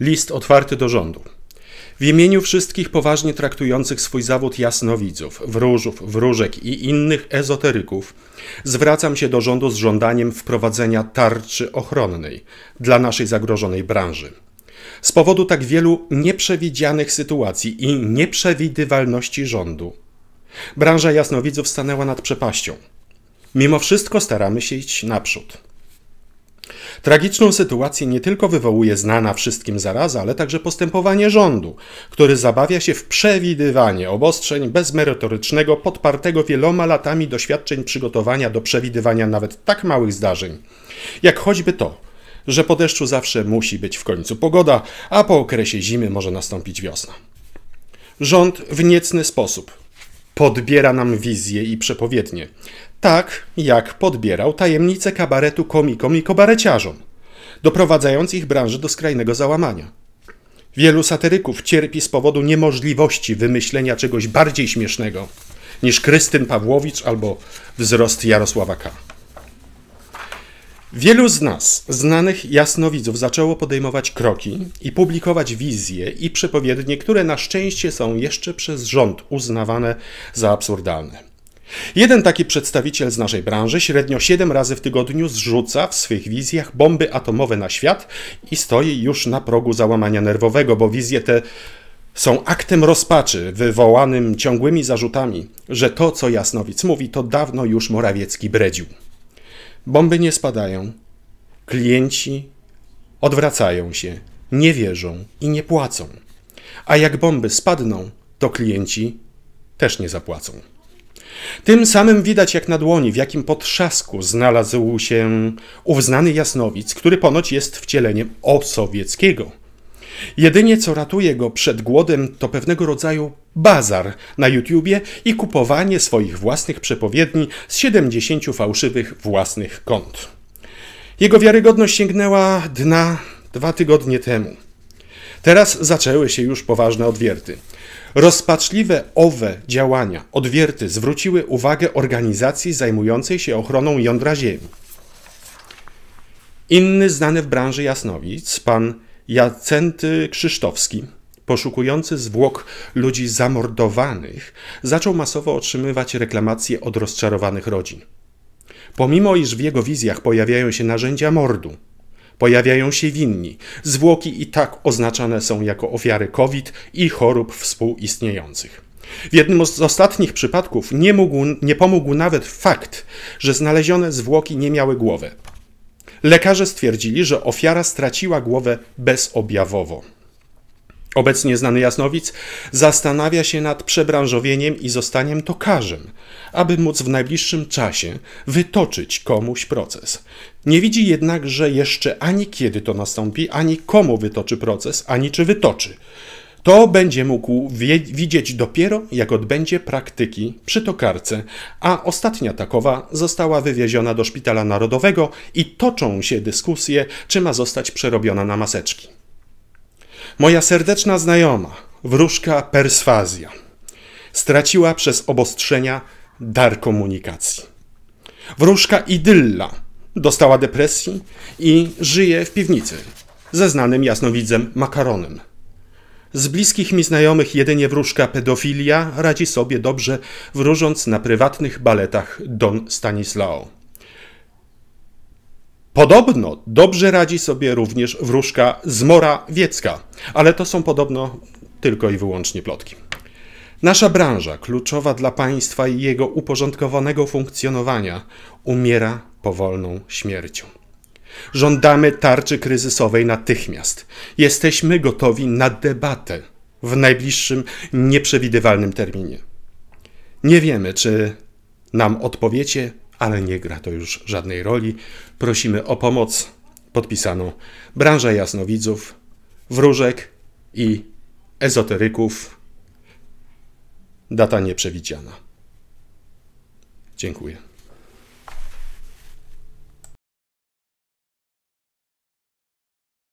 List otwarty do rządu. W imieniu wszystkich poważnie traktujących swój zawód jasnowidzów, wróżów, wróżek i innych ezoteryków, zwracam się do rządu z żądaniem wprowadzenia tarczy ochronnej dla naszej zagrożonej branży. Z powodu tak wielu nieprzewidzianych sytuacji i nieprzewidywalności rządu, branża jasnowidzów stanęła nad przepaścią. Mimo wszystko staramy się iść naprzód. Tragiczną sytuację nie tylko wywołuje znana wszystkim zaraza, ale także postępowanie rządu, który zabawia się w przewidywanie obostrzeń bezmerytorycznego, podpartego wieloma latami doświadczeń przygotowania do przewidywania nawet tak małych zdarzeń, jak choćby to, że po deszczu zawsze musi być w końcu pogoda, a po okresie zimy może nastąpić wiosna. Rząd w niecny sposób podbiera nam wizję i przepowiednie. Tak jak podbierał tajemnice kabaretu komikom i kobareciarzom, doprowadzając ich branżę do skrajnego załamania. Wielu satyryków cierpi z powodu niemożliwości wymyślenia czegoś bardziej śmiesznego niż Krystyn Pawłowicz albo wzrost Jarosława K. Wielu z nas, znanych jasnowidzów, zaczęło podejmować kroki i publikować wizje i przepowiednie, które na szczęście są jeszcze przez rząd uznawane za absurdalne. Jeden taki przedstawiciel z naszej branży średnio 7 razy w tygodniu zrzuca w swych wizjach bomby atomowe na świat i stoi już na progu załamania nerwowego, bo wizje te są aktem rozpaczy wywołanym ciągłymi zarzutami, że to, co Jasnowic mówi, to dawno już Morawiecki bredził. Bomby nie spadają. Klienci odwracają się, nie wierzą i nie płacą. A jak bomby spadną, to klienci też nie zapłacą. Tym samym widać jak na dłoni, w jakim potrzasku znalazł się ówznany jasnowic, który ponoć jest wcieleniem osowieckiego Jedynie co ratuje go przed głodem to pewnego rodzaju bazar na YouTubie i kupowanie swoich własnych przepowiedni z 70 fałszywych własnych kont. Jego wiarygodność sięgnęła dna dwa tygodnie temu. Teraz zaczęły się już poważne odwierty. Rozpaczliwe owe działania, odwierty, zwróciły uwagę organizacji zajmującej się ochroną jądra Ziemi. Inny znany w branży jasnowic, pan Jacenty Krzysztofski, poszukujący zwłok ludzi zamordowanych, zaczął masowo otrzymywać reklamacje od rozczarowanych rodzin. Pomimo iż w jego wizjach pojawiają się narzędzia mordu, pojawiają się winni, zwłoki i tak oznaczane są jako ofiary COVID i chorób współistniejących. W jednym z ostatnich przypadków nie, mógł, nie pomógł nawet fakt, że znalezione zwłoki nie miały głowy. Lekarze stwierdzili, że ofiara straciła głowę bezobjawowo. Obecnie znany jasnowic zastanawia się nad przebranżowieniem i zostaniem tokarzem, aby móc w najbliższym czasie wytoczyć komuś proces. Nie widzi jednakże jeszcze ani kiedy to nastąpi, ani komu wytoczy proces, ani czy wytoczy. To będzie mógł widzieć dopiero, jak odbędzie praktyki przy tokarce, a ostatnia takowa została wywieziona do Szpitala Narodowego i toczą się dyskusje, czy ma zostać przerobiona na maseczki. Moja serdeczna znajoma, wróżka perswazja, straciła przez obostrzenia dar komunikacji. Wróżka idylla dostała depresji i żyje w piwnicy ze znanym jasnowidzem makaronem. Z bliskich mi znajomych jedynie wróżka pedofilia radzi sobie dobrze, wróżąc na prywatnych baletach Don Stanislao. Podobno dobrze radzi sobie również wróżka zmorawiecka, ale to są podobno tylko i wyłącznie plotki. Nasza branża, kluczowa dla państwa i jego uporządkowanego funkcjonowania, umiera powolną śmiercią. Żądamy tarczy kryzysowej natychmiast. Jesteśmy gotowi na debatę w najbliższym, nieprzewidywalnym terminie. Nie wiemy, czy nam odpowiecie, ale nie gra to już żadnej roli. Prosimy o pomoc podpisaną branża jasnowidzów, wróżek i ezoteryków. Data nieprzewidziana. Dziękuję.